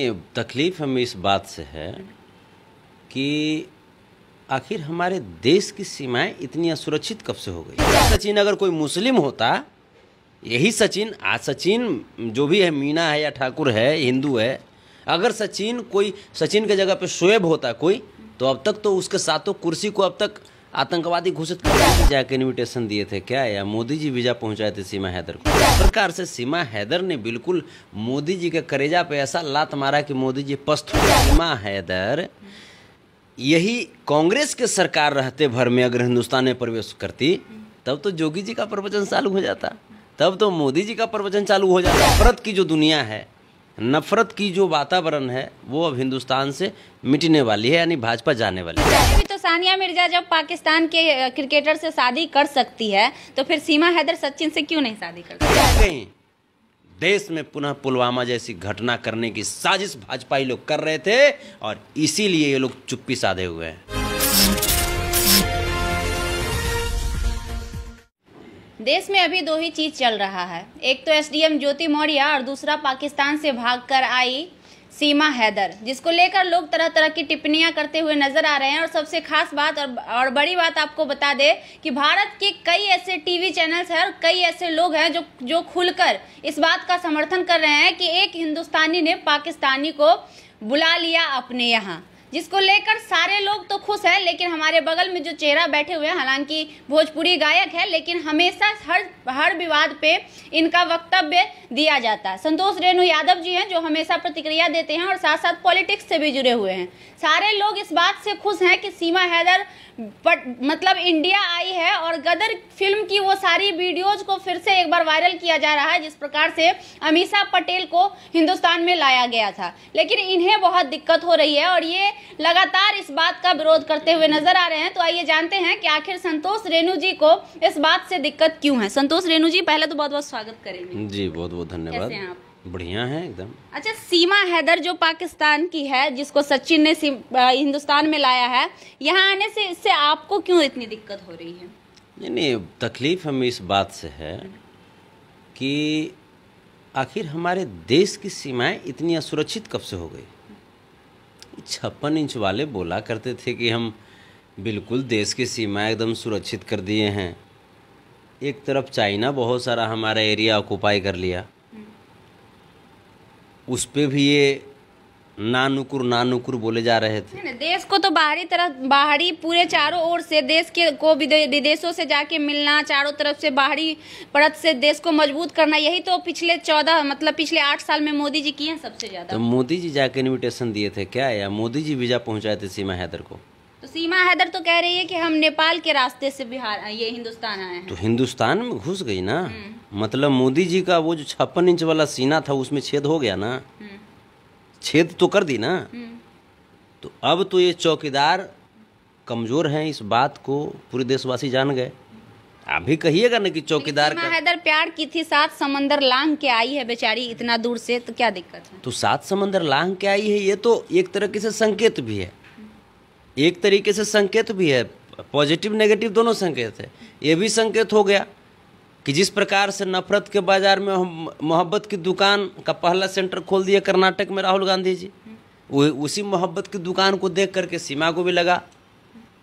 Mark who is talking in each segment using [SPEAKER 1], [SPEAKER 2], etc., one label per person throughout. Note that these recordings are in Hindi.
[SPEAKER 1] ये तकलीफ हमें इस बात से है कि आखिर हमारे देश की सीमाएं इतनी असुरक्षित कब से हो गई सचिन अगर कोई मुस्लिम होता यही सचिन आज सचिन जो भी है मीना है या ठाकुर है हिंदू है अगर सचिन कोई सचिन के जगह पे शोएब होता कोई तो अब तक तो उसके सातों कुर्सी को अब तक आतंकवादी घोषित करने जाकर इन्विटेशन दिए थे क्या या मोदी जी वीजा पहुंचाए थे सीमा हैदर को इस प्रकार से सीमा हैदर ने बिल्कुल मोदी जी के करेजा पे ऐसा लात मारा कि मोदी जी पस्त सीमा हैदर यही कांग्रेस के सरकार रहते भर में अगर हिंदुस्तान में प्रवेश करती तब तो जोगी जी का प्रवचन चालू हो जाता तब तो मोदी जी का प्रवचन चालू हो जाता नफरत की जो दुनिया है नफरत की जो वातावरण है वो अब हिंदुस्तान से मिटने वाली है यानी भाजपा जाने वाली
[SPEAKER 2] है सानिया मिर्जा जब पाकिस्तान के क्रिकेटर से शादी कर सकती है तो फिर सीमा हैदर सचिन से क्यों नहीं शादी कर सकती
[SPEAKER 1] देश में पुनः पुलवामा जैसी घटना करने की साजिश भाजपा ही लोग कर रहे थे और इसीलिए ये लोग चुप्पी साधे हुए हैं
[SPEAKER 2] देश में अभी दो ही चीज चल रहा है एक तो एसडीएम ज्योति मौर्या और दूसरा पाकिस्तान से भागकर आई सीमा हैदर जिसको लेकर लोग तरह तरह की टिप्पणियां करते हुए नजर आ रहे हैं और सबसे खास बात और और बड़ी बात आपको बता दे कि भारत के कई ऐसे टीवी चैनल्स हैं और कई ऐसे लोग हैं जो जो खुलकर इस बात का समर्थन कर रहे हैं कि एक हिंदुस्तानी ने पाकिस्तानी को बुला लिया अपने यहाँ जिसको लेकर सारे लोग तो खुश हैं लेकिन हमारे बगल में जो चेहरा बैठे हुए हैं हालांकि भोजपुरी गायक है लेकिन हमेशा हर हर विवाद पे इनका वक्तव्य दिया जाता है संतोष रेणु यादव जी हैं जो हमेशा प्रतिक्रिया देते हैं और साथ साथ पॉलिटिक्स से भी जुड़े हुए हैं सारे लोग इस बात से खुश हैं कि सीमा हैदर बट मतलब इंडिया आई है और गदर फिल्म की वो सारी वीडियोज को फिर से एक बार वायरल किया जा रहा है जिस प्रकार से अमीषा पटेल को हिंदुस्तान में लाया गया था लेकिन इन्हें बहुत दिक्कत हो रही है और ये लगातार इस बात का विरोध करते हुए नजर आ रहे हैं तो आइए जानते हैं कि आखिर संतोष रेणु जी को इस बात से दिक्कत क्यों है संतोष रेणु जी पहले तो बहुत बहुत स्वागत करेंगे
[SPEAKER 1] जी बहुत बहुत धन्यवाद बढ़िया है एकदम
[SPEAKER 2] अच्छा सीमा हैदर जो पाकिस्तान की है जिसको सचिन ने हिंदुस्तान में लाया है यहाँ आने से इससे आपको क्यों इतनी दिक्कत हो रही है
[SPEAKER 1] नहीं नहीं तकलीफ हमें इस बात से है कि आखिर हमारे देश की सीमाएं इतनी असुरक्षित कब से हो गई छप्पन इंच वाले बोला करते थे कि हम बिल्कुल देश की सीमाएं एकदम सुरक्षित कर दिए हैं एक तरफ चाइना बहुत सारा हमारा एरिया ऑक्यूपाई कर लिया उस पर भी ये नानुकुर नानुकुर बोले जा रहे थे
[SPEAKER 2] देश को तो बाहरी तरफ बाहरी पूरे चारों ओर से देश के को विदेशों से जाके मिलना चारों तरफ से बाहरी परत से देश को मजबूत करना यही तो पिछले चौदह मतलब पिछले आठ साल में मोदी जी किए सबसे ज्यादा तो
[SPEAKER 1] मोदी जी जाके इन्विटेशन दिए थे क्या या मोदी जी वीजा पहुँचाए थे सीमा हैदर को
[SPEAKER 2] तो सीमा हैदर तो कह रही है की हम नेपाल के रास्ते से बिहार ये हिंदुस्तान आए
[SPEAKER 1] तो हिंदुस्तान में घुस गई ना हम्म। मतलब मोदी जी का वो जो छप्पन इंच वाला सीना था उसमें छेद हो गया ना छेद तो कर दी ना तो अब तो ये चौकीदार कमजोर हैं इस बात को पूरे देशवासी जान गए आप भी कहिएगा ना कि चौकीदार का
[SPEAKER 2] हैदर प्यार की थी सात समंदर लांग के आई है बेचारी इतना दूर से तो क्या दिक्कत है
[SPEAKER 1] तो सात समंदर लांग के आई है ये तो एक तरीके से संकेत भी है एक तरीके से संकेत भी है पॉजिटिव नेगेटिव दोनों संकेत है ये भी संकेत हो गया कि जिस प्रकार से नफरत के बाज़ार में हम मोहब्बत की दुकान का पहला सेंटर खोल दिया कर्नाटक में राहुल गांधी जी वो उसी मोहब्बत की दुकान को देख करके सीमा को भी लगा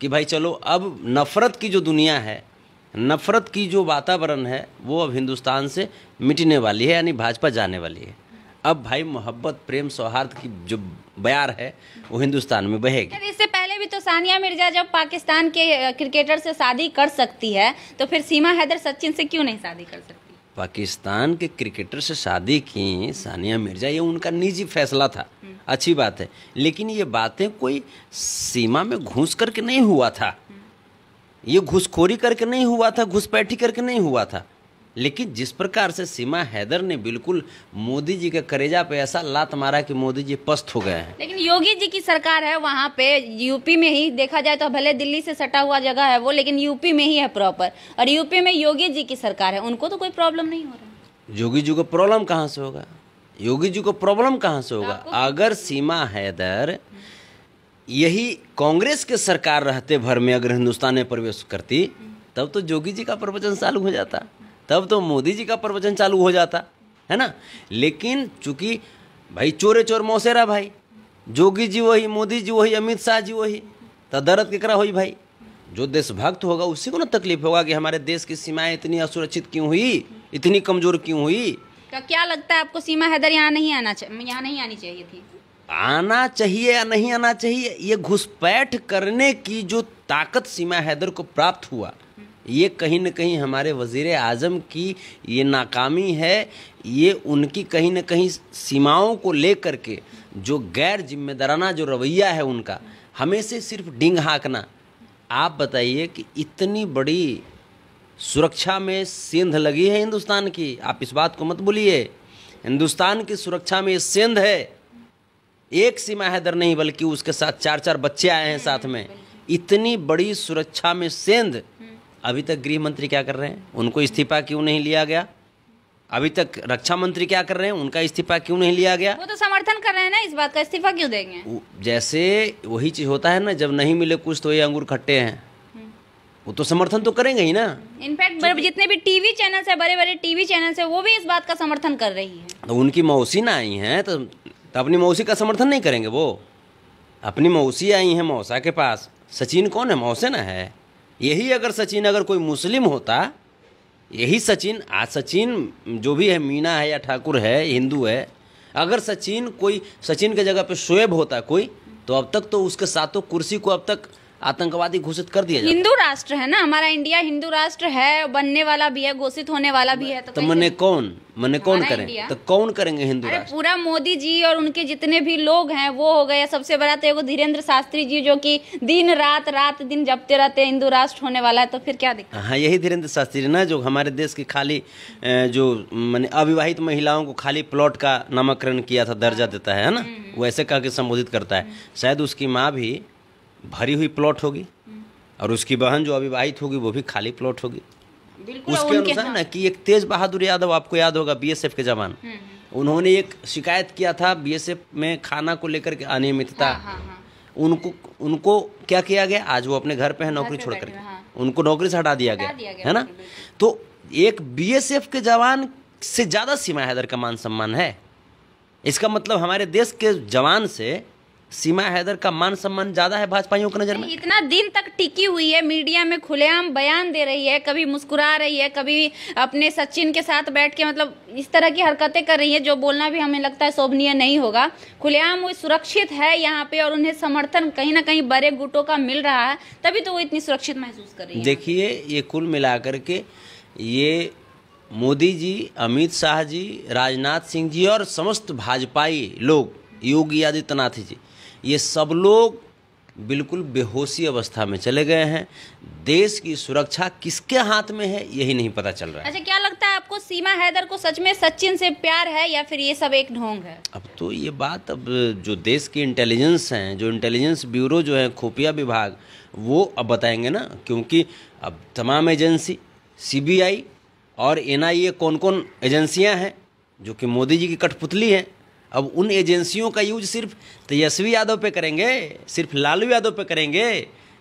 [SPEAKER 1] कि भाई चलो अब नफ़रत की जो दुनिया है नफ़रत की जो वातावरण है वो अब हिंदुस्तान से मिटने वाली है यानी भाजपा जाने वाली है अब भाई मोहब्बत प्रेम सौहार्द की जो बयार है वो हिंदुस्तान में बहेगी
[SPEAKER 2] भी तो सानिया मिर्जा जब पाकिस्तान के क्रिकेटर से शादी कर सकती है तो फिर सीमा हैदर सचिन से क्यों नहीं शादी कर सकती
[SPEAKER 1] पाकिस्तान के क्रिकेटर से शादी की सानिया मिर्जा ये उनका निजी फैसला था अच्छी बात है लेकिन ये बातें कोई सीमा में घुस करके नहीं हुआ था ये घुसखोरी करके नहीं हुआ था घुसपैठी करके नहीं हुआ था लेकिन जिस प्रकार से सीमा हैदर ने बिल्कुल मोदी जी के करेजा पे ऐसा लात मारा कि मोदी जी पस्त हो गए हैं
[SPEAKER 2] लेकिन योगी जी की सरकार है वहाँ पे यूपी में ही देखा जाए तो भले दिल्ली से सटा हुआ जगह है वो लेकिन यूपी में ही है प्रॉपर और यूपी में योगी जी की सरकार है उनको तो कोई प्रॉब्लम नहीं हो
[SPEAKER 1] रहा योगी जी को प्रॉब्लम कहाँ से होगा योगी जी को प्रॉब्लम कहाँ से होगा अगर सीमा हैदर यही कांग्रेस के सरकार रहते भर में अगर हिंदुस्तान में प्रवेश करती हम्म। तब तो योगी जी का प्रवचन चालू हो जाता तब तो मोदी जी का प्रवचन चालू हो जाता है ना लेकिन चूंकि भाई चोरे चोर मौसेरा भाई जोगी जी वही मोदी जी वही अमित शाह जी वही तो दर्द किकरा हुई भाई जो देशभक्त होगा उसी को ना तकलीफ होगा कि हमारे देश की सीमाएं इतनी असुरक्षित क्यों हुई इतनी कमजोर क्यों हुई
[SPEAKER 2] क्या लगता है आपको सीमा हैदर यहाँ नहीं आना चाहिए यहाँ नहीं आनी चाहिए थी
[SPEAKER 1] आना चाहिए या नहीं आना चाहिए ये घुसपैठ करने की जो ताकत सीमा हैदर को प्राप्त हुआ ये कहीं ना कहीं हमारे वज़ी अजम की ये नाकामी है ये उनकी कहीं ना कहीं सीमाओं को ले कर के जो गैर जिम्मेदाराना जो रवैया है उनका हमें से सिर्फ डिंग हाँकना आप बताइए कि इतनी बड़ी सुरक्षा में सेंध लगी है हिंदुस्तान की आप इस बात को मत भूलिए हिंदुस्तान की सुरक्षा में सेंध है एक सीमा हैदर नहीं बल्कि उसके साथ चार चार बच्चे आए हैं साथ में इतनी बड़ी सुरक्षा में सेंध अभी तक गृह मंत्री क्या कर रहे हैं उनको इस्तीफा क्यों नहीं लिया गया अभी तक रक्षा मंत्री क्या कर रहे हैं उनका इस्तीफा क्यों नहीं लिया गया वो
[SPEAKER 2] तो समर्थन कर रहे हैं ना इस बात का इस्तीफा क्यों देंगे
[SPEAKER 1] जैसे वही चीज होता है ना जब नहीं मिले कुछ तो ये अंगूर खट्टे हैं हम्म। वो तो समर्थन तो करेंगे ही ना
[SPEAKER 2] इनफैक्ट जितने भी टीवी चैनल है बड़े बड़े टीवी चैनल है वो भी इस बात का समर्थन कर रही
[SPEAKER 1] है तो उनकी मौसी ना आई है तो, तो अपनी मौसी का समर्थन नहीं करेंगे वो अपनी मौसी आई है मौसा के पास सचिन कौन है मौसे ना है यही अगर सचिन अगर कोई मुस्लिम होता यही सचिन आज सचिन जो भी है मीना है या ठाकुर है हिंदू है अगर सचिन कोई सचिन के जगह पे शोएब होता कोई तो अब तक तो उसके साथों कुर्सी को अब तक आतंकवादी घोषित कर दिया हिंदू
[SPEAKER 2] राष्ट्र है ना हमारा इंडिया हिंदू राष्ट्र है बनने वाला भी है घोषित होने वाला भी है तो, तो
[SPEAKER 1] मने कौन मने कौन करें इंडिया? तो कौन करेंगे हिंदू राष्ट्र
[SPEAKER 2] पूरा मोदी जी और उनके जितने भी लोग हैं वो हो गए सबसे बड़ा तो वो धीरेन्द्र शास्त्री जी जो कि दिन रात रात दिन जपते रहते हैं हिंदू राष्ट्र होने वाला है तो फिर क्या दिक्कत
[SPEAKER 1] हाँ यही धीरेन्द्र शास्त्री ना जो हमारे देश की खाली जो मैंने अविवाहित महिलाओं को खाली प्लॉट का नामकरण किया था दर्जा हाँ। देता है ना हम्म। वो ऐसे कह के संबोधित करता है हम्म। शायद उसकी माँ भी भरी हुई प्लॉट होगी और उसकी बहन जो अविवाहित होगी वो भी खाली प्लॉट होगी उसके अनुसार ना कि एक तेज बहादुर यादव आपको याद होगा बीएसएफ के जवान हम्म, हम्म। उन्होंने एक शिकायत किया था बीएसएफ में खाना को लेकर के अनियमितता हाँ, हाँ, हाँ। उनको उनको क्या किया गया आज वो अपने घर पे है नौकरी छोड़ करके हाँ। उनको नौकरी से हटा दिया गया है ना तो एक बीएसएफ के जवान से ज़्यादा सीमा हैदर का मान सम्मान है इसका मतलब हमारे देश के जवान से सीमा हैदर का मान सम्मान ज्यादा है भाजपाइयों की नजर में
[SPEAKER 2] इतना दिन तक टिकी हुई है मीडिया में खुलेआम बयान दे रही है कभी मुस्कुरा रही है कभी अपने सचिन के साथ बैठ के मतलब इस तरह की हरकतें कर रही है जो बोलना भी हमें लगता है शोभनीय नहीं होगा खुलेआम वो सुरक्षित है यहाँ पे और उन्हें समर्थन कहीं ना कहीं बड़े गुटों का मिल रहा है तभी तो वो इतनी सुरक्षित महसूस कर रही है
[SPEAKER 1] देखिए ये कुल मिला के ये मोदी जी अमित शाह जी राजनाथ सिंह जी और समस्त भाजपाई लोग योगी आदित्यनाथ जी ये सब लोग बिल्कुल बेहोशी अवस्था में चले गए हैं देश की सुरक्षा किसके हाथ में है यही नहीं पता चल रहा है
[SPEAKER 2] अच्छा क्या लगता है आपको सीमा हैदर को सच में सचिन से प्यार है या फिर ये सब एक ढोंग है अब
[SPEAKER 1] तो ये बात अब जो देश की इंटेलिजेंस हैं जो इंटेलिजेंस ब्यूरो जो है खुफिया विभाग वो अब बताएंगे ना क्योंकि अब तमाम एजेंसी सी और एन कौन कौन एजेंसियाँ हैं जो कि मोदी जी की कठपुतली हैं अब उन एजेंसियों का यूज सिर्फ तेजस्वी यादव पे करेंगे सिर्फ लालू यादव पे करेंगे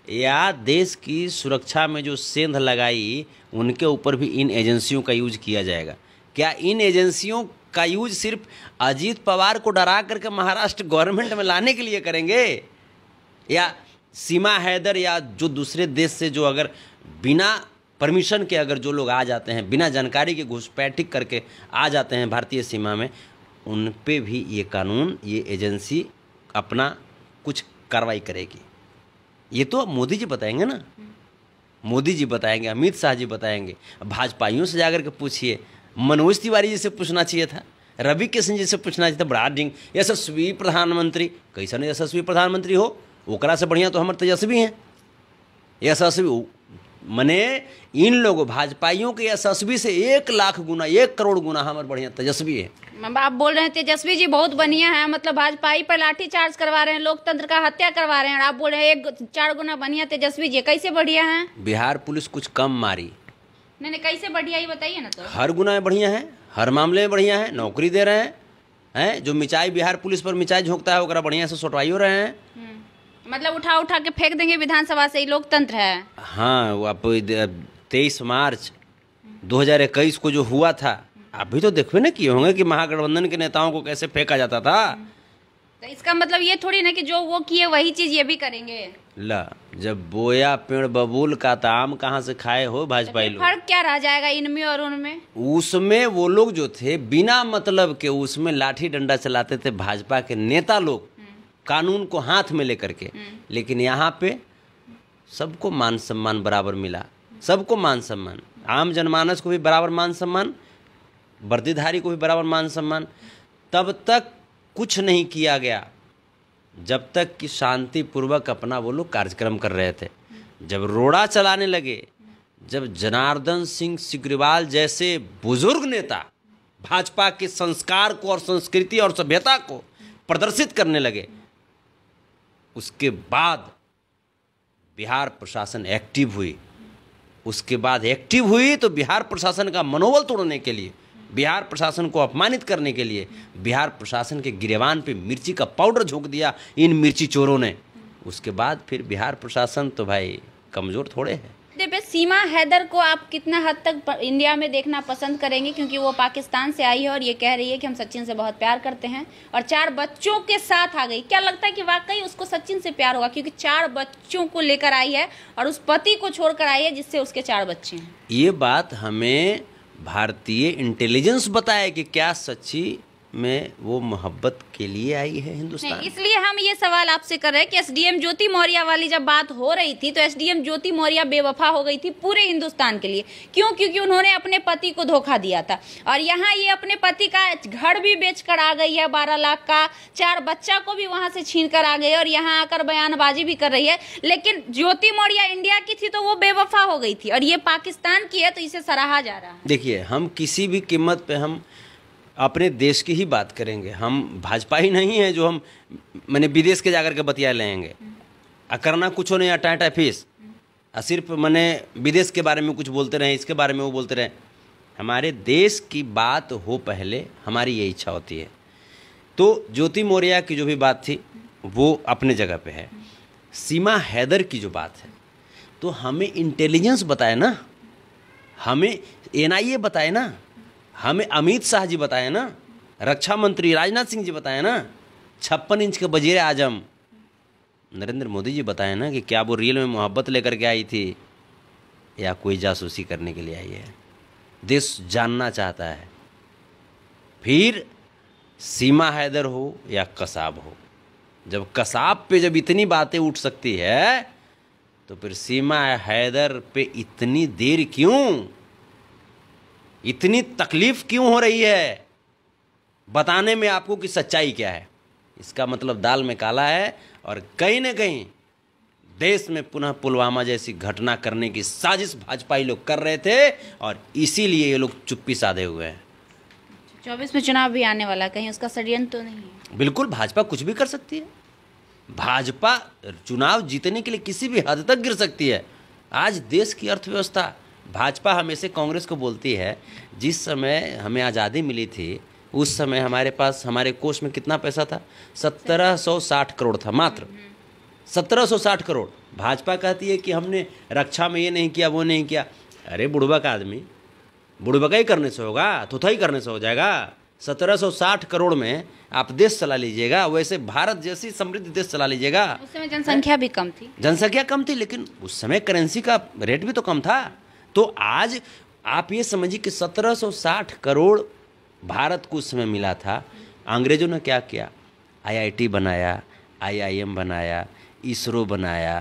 [SPEAKER 1] या देश की सुरक्षा में जो सेंध लगाई उनके ऊपर भी इन एजेंसियों का यूज किया जाएगा क्या इन एजेंसियों का यूज सिर्फ अजीत पवार को डरा करके महाराष्ट्र गवर्नमेंट में लाने के लिए करेंगे या सीमा हैदर या जो दूसरे देश से जो अगर बिना परमिशन के अगर जो लोग आ जाते हैं बिना जानकारी के घुसपैठिक करके आ जाते हैं भारतीय सीमा में उन पे भी ये कानून ये एजेंसी अपना कुछ कार्रवाई करेगी ये तो मोदी जी बताएंगे ना मोदी जी बताएंगे अमित शाह जी बताएंगे भाजपाइयों से जाकर के पूछिए मनोज तिवारी जी से पूछना चाहिए था रवि किशन जी से पूछना चाहिए था बड़ा डिंग यशस्वी प्रधानमंत्री कैसा नहीं यशस्वी प्रधानमंत्री हो ओकरा से बढ़िया तो हमारे तेजस्वी हैं यशस्वी मने इन लोगों भाजपाइयों के यशस्वी से एक लाख गुना एक करोड़ गुना हमारे बढ़िया तेजस्वी है
[SPEAKER 2] आप बोल रहे हैं तेजस्वी जी बहुत बढ़िया है मतलब भाजपाई पर लाठी चार्ज करवा रहे हैं लोकतंत्र का हत्या करवा रहे हैं आप बोल रहे हैं एक चार गुना बढ़िया तेजस्वी जी कैसे बढ़िया है
[SPEAKER 1] बिहार पुलिस कुछ कम मारी
[SPEAKER 2] नहीं नहीं कैसे बढ़िया बताइए ना तो
[SPEAKER 1] हर गुना में बढ़िया है हर मामले में बढ़िया है नौकरी दे रहे हैं जो मिचाई बिहार पुलिस पर मिचाई झोंकता है बढ़िया से हो रहे हैं
[SPEAKER 2] हम्म। मतलब उठा उठा के फेंक देंगे विधानसभा से लोकतंत्र है
[SPEAKER 1] हाँ आप तेईस मार्च 2021 को जो हुआ था आप भी तो देखो ना किए होंगे कि महागठबंधन के नेताओं को कैसे फेंका जाता था
[SPEAKER 2] तो इसका मतलब ये थोड़ी ना कि जो वो किए वही चीज ये भी करेंगे
[SPEAKER 1] ला जब बोया पेड़ बबूल का तो आम कहाँ से खाए हो भाजपा तो
[SPEAKER 2] फर्क क्या रह जाएगा इनमें और उनमें
[SPEAKER 1] उसमें वो लोग जो थे बिना मतलब के उसमें लाठी डंडा चलाते थे भाजपा के नेता लोग कानून को हाथ में लेकर के हम्म। लेकिन यहाँ पे सबको मान सम्मान बराबर मिला सबको मान सम्मान आम जनमानस को भी बराबर मान सम्मान वर्दीधारी को भी बराबर मान सम्मान तब तक कुछ नहीं किया गया जब तक कि शांतिपूर्वक अपना वो लोग कार्यक्रम कर रहे थे हम्म। जब रोड़ा चलाने लगे जब जनार्दन सिंह सिग्रीवाल जैसे बुजुर्ग नेता भाजपा के संस्कार को और संस्कृति और सभ्यता को प्रदर्शित करने लगे उसके बाद बिहार प्रशासन एक्टिव हुई उसके बाद एक्टिव हुई तो बिहार प्रशासन का मनोबल तोड़ने के लिए बिहार प्रशासन को अपमानित करने के लिए बिहार प्रशासन के गिरेवान पे मिर्ची का पाउडर झोंक दिया इन मिर्ची चोरों ने उसके बाद फिर बिहार प्रशासन तो भाई कमज़ोर थोड़े हैं
[SPEAKER 2] सीमा हैदर को आप कितना हद तक इंडिया में देखना पसंद करेंगे क्योंकि वो पाकिस्तान से आई है और ये कह रही है कि हम सचिन से बहुत प्यार करते हैं और चार बच्चों के साथ आ गई क्या लगता है कि वाकई उसको सचिन से प्यार होगा क्योंकि चार बच्चों को लेकर आई है और उस पति को छोड़कर आई है जिससे उसके चार बच्चे हैं
[SPEAKER 1] ये बात हमें भारतीय इंटेलिजेंस बताया कि क्या सच्ची में वो मोहब्बत के लिए आई है हिंदुस्तान
[SPEAKER 2] इसलिए हम ये सवाल आपसे कर रहे हैं कि एसडीएम ज्योति मौर्य वाली जब बात हो रही थी तो एसडीएम ज्योति मौर्य बेवफा हो गई थी पूरे हिंदुस्तान के लिए क्यों क्योंकि उन्होंने अपने पति को धोखा दिया था और यहाँ ये अपने पति का घर भी बेच कर आ गई है बारह लाख का चार बच्चा को भी वहाँ से छीन कर आ गई और यहाँ आकर बयानबाजी भी कर रही है लेकिन ज्योति मौर्य इंडिया की थी तो वो बेवफा हो गई थी और ये पाकिस्तान की है तो इसे सराहा जा रहा है
[SPEAKER 1] देखिए हम किसी भी कीमत पे हम अपने देश की ही बात करेंगे हम भाजपा ही नहीं है जो हम मैंने विदेश के जाकर के बतिया लेंगे आ करना कुछ नहीं अटा फीस आ सिर्फ मैंने विदेश के बारे में कुछ बोलते रहे इसके बारे में वो बोलते रहे हमारे देश की बात हो पहले हमारी ये इच्छा होती है तो ज्योति मौर्या की जो भी बात थी वो अपने जगह पे है सीमा हैदर की जो बात है तो हमें इंटेलिजेंस बताए ना हमें एनआईए बताए ना हमें अमित शाह जी बताए ना रक्षा मंत्री राजनाथ सिंह जी बताए ना छप्पन इंच के वजीर आजम नरेंद्र मोदी जी बताए ना कि क्या वो रियल में मोहब्बत लेकर के आई थी या कोई जासूसी करने के लिए आई है देश जानना चाहता है फिर सीमा हैदर हो या कसाब हो जब कसाब पे जब इतनी बातें उठ सकती है तो फिर सीमा हैदर पे इतनी देर क्यों इतनी तकलीफ क्यों हो रही है बताने में आपको कि सच्चाई क्या है इसका मतलब दाल में काला है और कहीं ना कहीं देश में पुनः पुलवामा जैसी घटना करने की साजिश भाजपा ही लोग कर रहे थे और इसीलिए ये लोग चुप्पी साधे हुए हैं
[SPEAKER 2] चौबीस में चुनाव भी आने वाला कहीं उसका षडयंत्र तो नहीं
[SPEAKER 1] बिल्कुल भाजपा कुछ भी कर सकती है भाजपा चुनाव जीतने के लिए किसी भी हद तक गिर सकती है आज देश की अर्थव्यवस्था भाजपा हमेशा कांग्रेस को बोलती है जिस समय हमें आज़ादी मिली थी उस समय हमारे पास हमारे कोष में कितना पैसा था सत्रह सौ साठ करोड़ था मात्र सत्रह सौ साठ करोड़ भाजपा कहती है कि हमने रक्षा में ये नहीं किया वो नहीं किया अरे बुढ़बक आदमी बुढ़बक ही करने से होगा थोथा ही करने से हो जाएगा सत्रह सौ साठ करोड़ में आप देश चला लीजिएगा वैसे भारत जैसी समृद्ध देश चला लीजिएगा
[SPEAKER 2] उस समय जनसंख्या भी कम थी
[SPEAKER 1] जनसंख्या कम थी लेकिन उस समय करेंसी का रेट भी तो कम था तो आज आप ये समझिए कि 1760 करोड़ भारत को उस समय मिला था अंग्रेजों ने क्या किया आईआईटी बनाया आईआईएम बनाया इसरो बनाया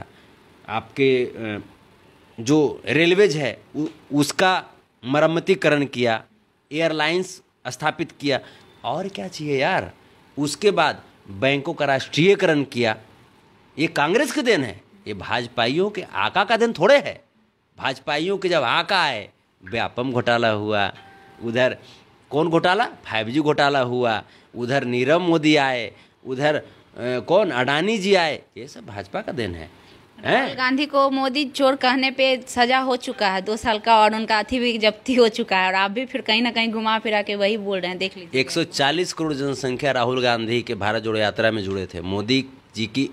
[SPEAKER 1] आपके जो रेलवेज है उ, उसका मरम्मतीकरण किया एयरलाइंस स्थापित किया और क्या चाहिए यार उसके बाद बैंकों का राष्ट्रीयकरण किया ये कांग्रेस के दिन है ये भाजपाइयों के आका का दिन थोड़े है भाजपाइयों के जब आका आए व्यापम घोटाला हुआ उधर कौन घोटाला फाइव जी घोटाला हुआ उधर नीरव मोदी आए उधर कौन अडानी जी आए ये सब भाजपा का देन है
[SPEAKER 2] गांधी को मोदी चोर कहने पे सजा हो चुका है दो साल का और उनका अथी भी जब्ती हो चुका है और आप भी फिर कहीं ना कहीं घुमा फिरा के वही बोल रहे हैं देख लीजिए
[SPEAKER 1] 140 करोड़ जनसंख्या राहुल गांधी के भारत जोड़ो यात्रा में जुड़े थे मोदी जी की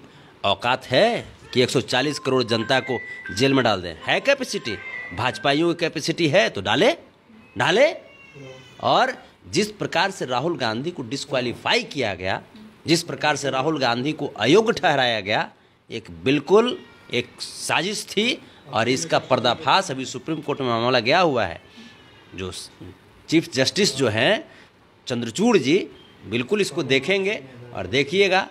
[SPEAKER 1] औकात है कि 140 करोड़ जनता को जेल में डाल दें है कैपेसिटी भाजपाइयों की कैपेसिटी है तो डाले डाले और जिस प्रकार से राहुल गांधी को डिसक्वालीफाई किया गया जिस प्रकार से राहुल गांधी को अयोग्य ठहराया गया एक बिल्कुल एक साजिश थी और इसका पर्दाफाश अभी सुप्रीम कोर्ट में मामला गया हुआ है जो चीफ जस्टिस जो हैं चंद्रचूड़ जी बिल्कुल इसको देखेंगे और देखिएगा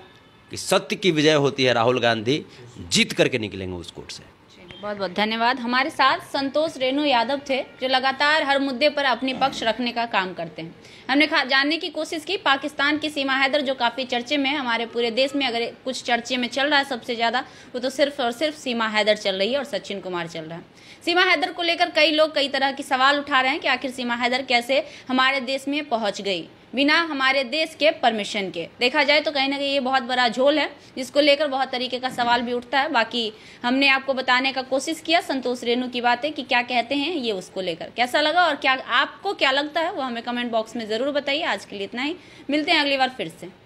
[SPEAKER 1] कि सत्य की विजय होती है राहुल गांधी जीत करके निकलेंगे उस कोर्ट से
[SPEAKER 2] बहुत बहुत धन्यवाद हमारे साथ संतोष रेणु यादव थे जो लगातार हर मुद्दे पर अपने पक्ष रखने का काम करते हैं हमने जानने की कोशिश की पाकिस्तान की सीमा हैदर जो काफ़ी चर्चे में है हमारे पूरे देश में अगर कुछ चर्चे में चल रहा है सबसे ज़्यादा वो तो सिर्फ और सिर्फ सीमा हैदर चल रही है और सचिन कुमार चल रहा है सीमा हैदर को लेकर कई लोग कई तरह के सवाल उठा रहे हैं कि आखिर सीमा हैदर कैसे हमारे देश में पहुँच गई बिना हमारे देश के परमिशन के देखा जाए तो कहीं ना कहीं ये बहुत बड़ा झोल है जिसको लेकर बहुत तरीके का सवाल भी उठता है बाकी हमने आपको बताने का कोशिश किया संतोष रेणु की बातें कि क्या कहते हैं ये उसको लेकर कैसा लगा और क्या आपको क्या लगता है वो हमें कमेंट बॉक्स में ज़रूर बताइए आज के लिए इतना ही मिलते हैं अगली बार फिर से